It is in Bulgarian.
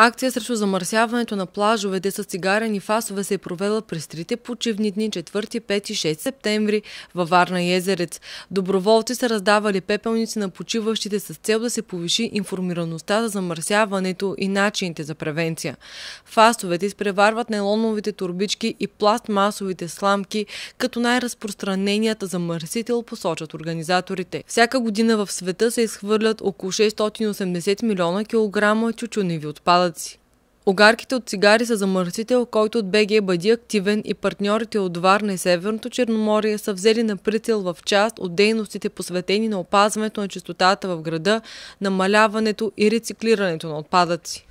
Акция срещу замърсяването на плажовете с цигарени фасове се е провела през трите почивни дни 4, 5 и 6 септември във Варна и Езерец. Доброволци са раздавали пепелници на почиващите с цел да се повиши информираността за замърсяването и начините за превенция. Фасовете изпреварват нейлоновите турбички и пластмасовите сламки, като най-разпространенията замърсител посочат организаторите. Всяка година в света се изхвърлят около 680 милиона килограма чучуневи отпадъци отпадъци. Огарките от цигари са замърсител, който от БГ бъди активен и партньорите от Варна и Северното Черноморие са взели на прицел в част от дейностите посветени на опазването на чистотата в града, намаляването и рециклирането на отпадъци.